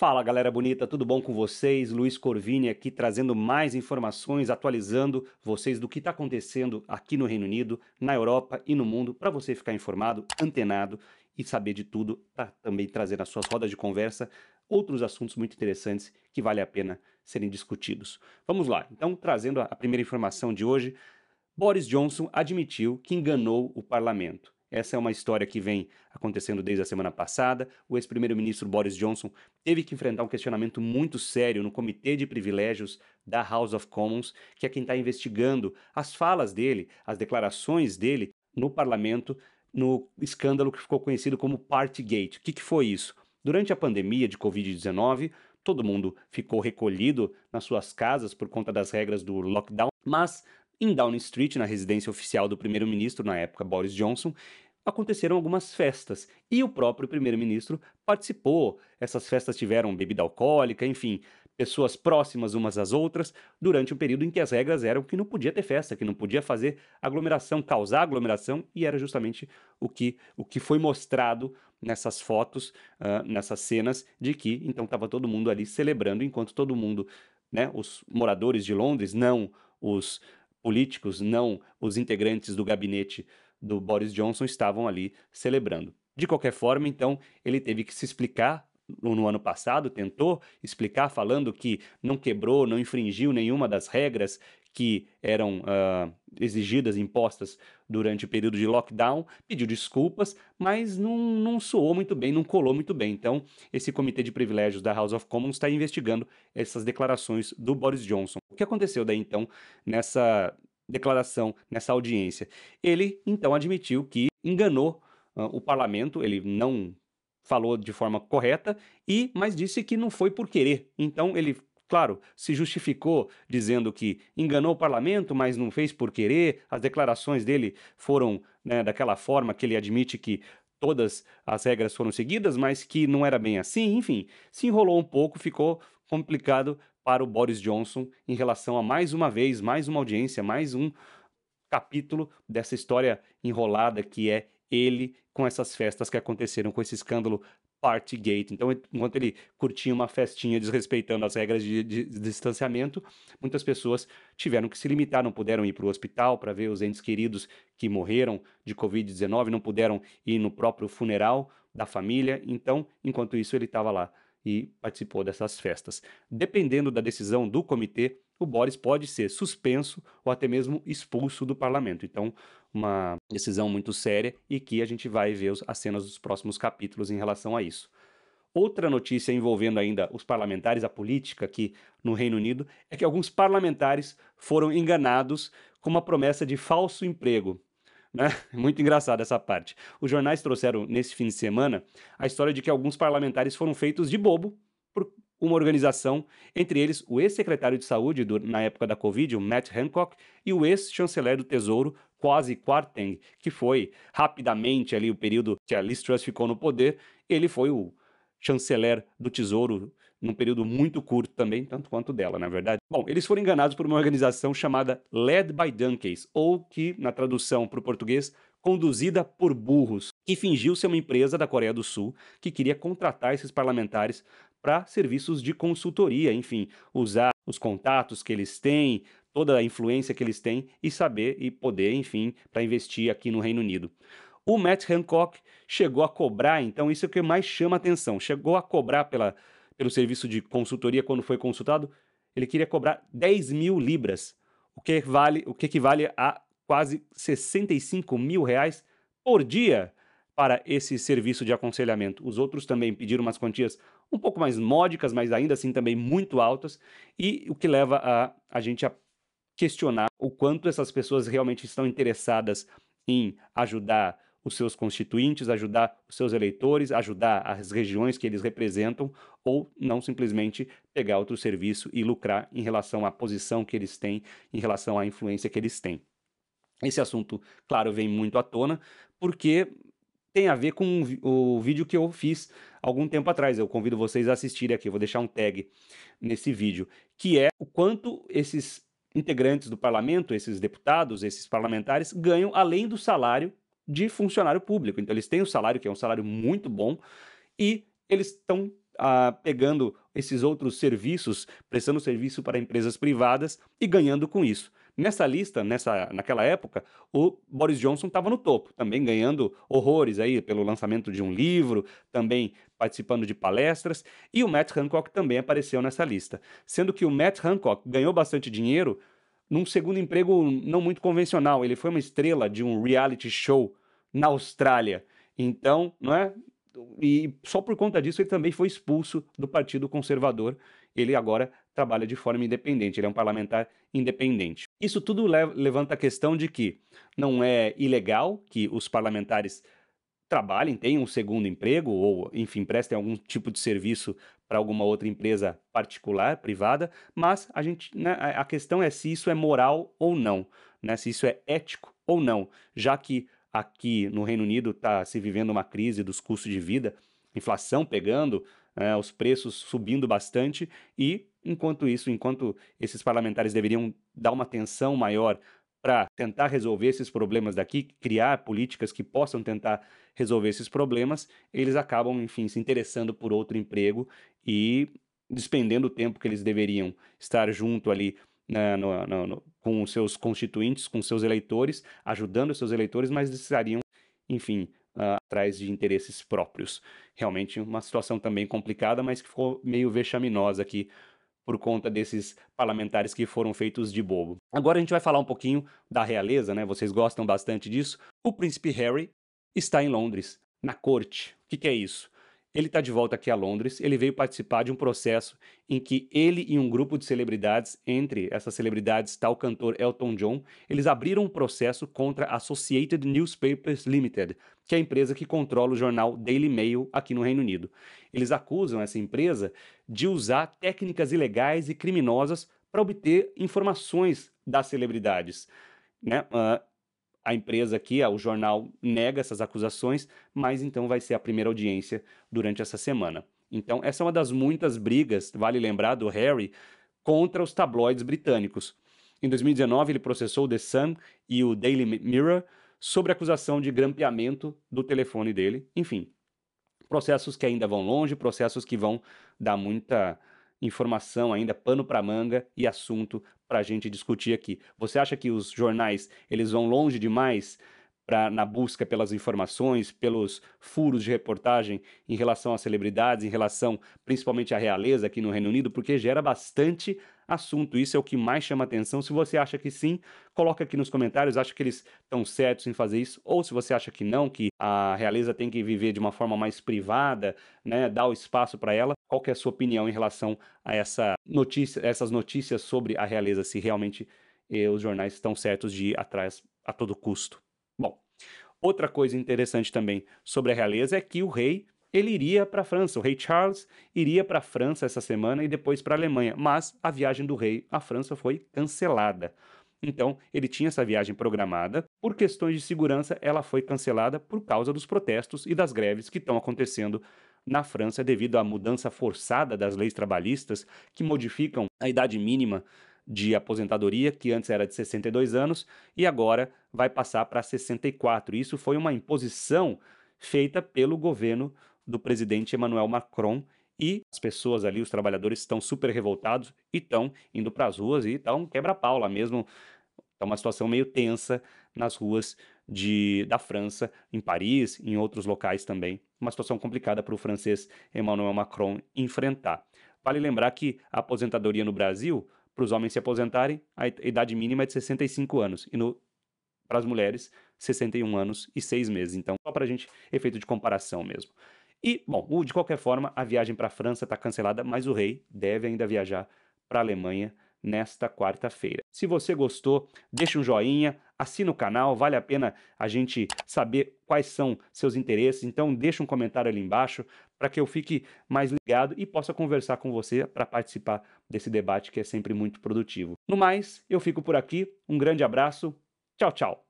Fala galera bonita, tudo bom com vocês? Luiz Corvini aqui trazendo mais informações, atualizando vocês do que está acontecendo aqui no Reino Unido, na Europa e no mundo, para você ficar informado, antenado e saber de tudo, para também trazer nas suas rodas de conversa outros assuntos muito interessantes que vale a pena serem discutidos. Vamos lá, então trazendo a primeira informação de hoje, Boris Johnson admitiu que enganou o parlamento. Essa é uma história que vem acontecendo desde a semana passada. O ex-primeiro-ministro Boris Johnson teve que enfrentar um questionamento muito sério no Comitê de Privilégios da House of Commons, que é quem está investigando as falas dele, as declarações dele no parlamento, no escândalo que ficou conhecido como Partygate. O que, que foi isso? Durante a pandemia de Covid-19, todo mundo ficou recolhido nas suas casas por conta das regras do lockdown, mas em Downing Street, na residência oficial do primeiro-ministro, na época Boris Johnson, aconteceram algumas festas e o próprio primeiro-ministro participou. Essas festas tiveram bebida alcoólica, enfim, pessoas próximas umas às outras, durante um período em que as regras eram que não podia ter festa, que não podia fazer aglomeração, causar aglomeração, e era justamente o que, o que foi mostrado nessas fotos, uh, nessas cenas, de que então estava todo mundo ali celebrando, enquanto todo mundo, né, os moradores de Londres, não os políticos, não os integrantes do gabinete do Boris Johnson, estavam ali celebrando. De qualquer forma, então, ele teve que se explicar no ano passado, tentou explicar falando que não quebrou, não infringiu nenhuma das regras que eram uh, exigidas, impostas durante o período de lockdown, pediu desculpas, mas não, não soou muito bem, não colou muito bem. Então, esse comitê de privilégios da House of Commons está investigando essas declarações do Boris Johnson. O que aconteceu daí então nessa declaração, nessa audiência? Ele então admitiu que enganou uh, o parlamento, ele não falou de forma correta e mas disse que não foi por querer. Então ele Claro, se justificou dizendo que enganou o parlamento, mas não fez por querer. As declarações dele foram né, daquela forma que ele admite que todas as regras foram seguidas, mas que não era bem assim. Enfim, se enrolou um pouco, ficou complicado para o Boris Johnson em relação a mais uma vez, mais uma audiência, mais um capítulo dessa história enrolada que é ele com essas festas que aconteceram, com esse escândalo Partygate. Então, enquanto ele curtia uma festinha desrespeitando as regras de, de, de distanciamento, muitas pessoas tiveram que se limitar, não puderam ir para o hospital para ver os entes queridos que morreram de Covid-19, não puderam ir no próprio funeral da família. Então, enquanto isso, ele estava lá e participou dessas festas. Dependendo da decisão do comitê, o Boris pode ser suspenso ou até mesmo expulso do parlamento. Então, uma decisão muito séria e que a gente vai ver as cenas dos próximos capítulos em relação a isso. Outra notícia envolvendo ainda os parlamentares, a política aqui no Reino Unido, é que alguns parlamentares foram enganados com uma promessa de falso emprego. Né? Muito engraçada essa parte. Os jornais trouxeram nesse fim de semana a história de que alguns parlamentares foram feitos de bobo por uma organização, entre eles o ex-secretário de saúde do, na época da Covid, o Matt Hancock, e o ex-chanceler do Tesouro, Kwasi Kwarteng, que foi rapidamente ali o período que a Liz Truss ficou no poder, ele foi o chanceler do Tesouro num período muito curto também, tanto quanto dela, na é verdade. Bom, eles foram enganados por uma organização chamada Led by Donkeys, ou que, na tradução para o português, conduzida por burros que fingiu ser uma empresa da Coreia do Sul que queria contratar esses parlamentares para serviços de consultoria, enfim, usar os contatos que eles têm, toda a influência que eles têm e saber e poder, enfim, para investir aqui no Reino Unido. O Matt Hancock chegou a cobrar, então isso é o que mais chama atenção, chegou a cobrar pela, pelo serviço de consultoria quando foi consultado, ele queria cobrar 10 mil libras, o que, vale, o que equivale a quase 65 mil reais por dia para esse serviço de aconselhamento. Os outros também pediram umas quantias um pouco mais módicas, mas ainda assim também muito altas, e o que leva a, a gente a questionar o quanto essas pessoas realmente estão interessadas em ajudar os seus constituintes, ajudar os seus eleitores, ajudar as regiões que eles representam, ou não simplesmente pegar outro serviço e lucrar em relação à posição que eles têm, em relação à influência que eles têm. Esse assunto, claro, vem muito à tona, porque tem a ver com o vídeo que eu fiz algum tempo atrás. Eu convido vocês a assistirem aqui, eu vou deixar um tag nesse vídeo, que é o quanto esses integrantes do parlamento, esses deputados, esses parlamentares, ganham além do salário de funcionário público. Então, eles têm o um salário, que é um salário muito bom, e eles estão ah, pegando esses outros serviços, prestando serviço para empresas privadas e ganhando com isso. Nessa lista, nessa, naquela época, o Boris Johnson estava no topo, também ganhando horrores aí pelo lançamento de um livro, também participando de palestras, e o Matt Hancock também apareceu nessa lista. Sendo que o Matt Hancock ganhou bastante dinheiro num segundo emprego não muito convencional. Ele foi uma estrela de um reality show na Austrália. Então, não é? E só por conta disso ele também foi expulso do Partido Conservador ele agora trabalha de forma independente, ele é um parlamentar independente. Isso tudo levanta a questão de que não é ilegal que os parlamentares trabalhem, tenham um segundo emprego ou, enfim, prestem algum tipo de serviço para alguma outra empresa particular, privada, mas a, gente, né, a questão é se isso é moral ou não, né, se isso é ético ou não, já que aqui no Reino Unido está se vivendo uma crise dos custos de vida, inflação pegando, é, os preços subindo bastante, e enquanto isso, enquanto esses parlamentares deveriam dar uma atenção maior para tentar resolver esses problemas daqui, criar políticas que possam tentar resolver esses problemas, eles acabam, enfim, se interessando por outro emprego e despendendo o tempo que eles deveriam estar junto ali né, no, no, no, com os seus constituintes, com seus eleitores, ajudando os seus eleitores, mas estariam, enfim, uh, atrás de interesses próprios. Realmente uma situação também complicada, mas que ficou meio vexaminosa aqui por conta desses parlamentares que foram feitos de bobo. Agora a gente vai falar um pouquinho da realeza, né? Vocês gostam bastante disso. O príncipe Harry está em Londres, na corte. O que, que é isso? Ele está de volta aqui a Londres. Ele veio participar de um processo em que ele e um grupo de celebridades, entre essas celebridades está o cantor Elton John, eles abriram um processo contra a Associated Newspapers Limited, que é a empresa que controla o jornal Daily Mail aqui no Reino Unido. Eles acusam essa empresa de usar técnicas ilegais e criminosas para obter informações das celebridades. Né? Uh, a empresa aqui, o jornal, nega essas acusações, mas então vai ser a primeira audiência durante essa semana. Então, essa é uma das muitas brigas, vale lembrar, do Harry contra os tabloides britânicos. Em 2019, ele processou o The Sun e o Daily Mirror sobre acusação de grampeamento do telefone dele. Enfim, processos que ainda vão longe, processos que vão dar muita informação ainda, pano para manga e assunto para a gente discutir aqui. Você acha que os jornais eles vão longe demais pra, na busca pelas informações, pelos furos de reportagem em relação às celebridades, em relação principalmente à realeza aqui no Reino Unido, porque gera bastante assunto. Isso é o que mais chama atenção. Se você acha que sim, coloca aqui nos comentários, acha que eles estão certos em fazer isso, ou se você acha que não, que a realeza tem que viver de uma forma mais privada, né, dar o espaço para ela. Qual é a sua opinião em relação a essa notícia, essas notícias sobre a realeza, se realmente eh, os jornais estão certos de ir atrás a todo custo? Outra coisa interessante também sobre a realeza é que o rei ele iria para a França. O rei Charles iria para a França essa semana e depois para a Alemanha, mas a viagem do rei à França foi cancelada. Então, ele tinha essa viagem programada. Por questões de segurança, ela foi cancelada por causa dos protestos e das greves que estão acontecendo na França devido à mudança forçada das leis trabalhistas que modificam a idade mínima de aposentadoria, que antes era de 62 anos e agora vai passar para 64. Isso foi uma imposição feita pelo governo do presidente Emmanuel Macron e as pessoas ali, os trabalhadores, estão super revoltados e estão indo para as ruas e estão quebra-pau lá mesmo. Está uma situação meio tensa nas ruas de, da França, em Paris, em outros locais também. Uma situação complicada para o francês Emmanuel Macron enfrentar. Vale lembrar que a aposentadoria no Brasil para os homens se aposentarem, a idade mínima é de 65 anos. E no, para as mulheres, 61 anos e 6 meses. Então, só para a gente, efeito de comparação mesmo. E, bom, de qualquer forma, a viagem para a França está cancelada, mas o rei deve ainda viajar para a Alemanha nesta quarta-feira. Se você gostou, deixa um joinha, assina o canal, vale a pena a gente saber quais são seus interesses, então deixa um comentário ali embaixo para que eu fique mais ligado e possa conversar com você para participar desse debate que é sempre muito produtivo. No mais, eu fico por aqui, um grande abraço, tchau, tchau.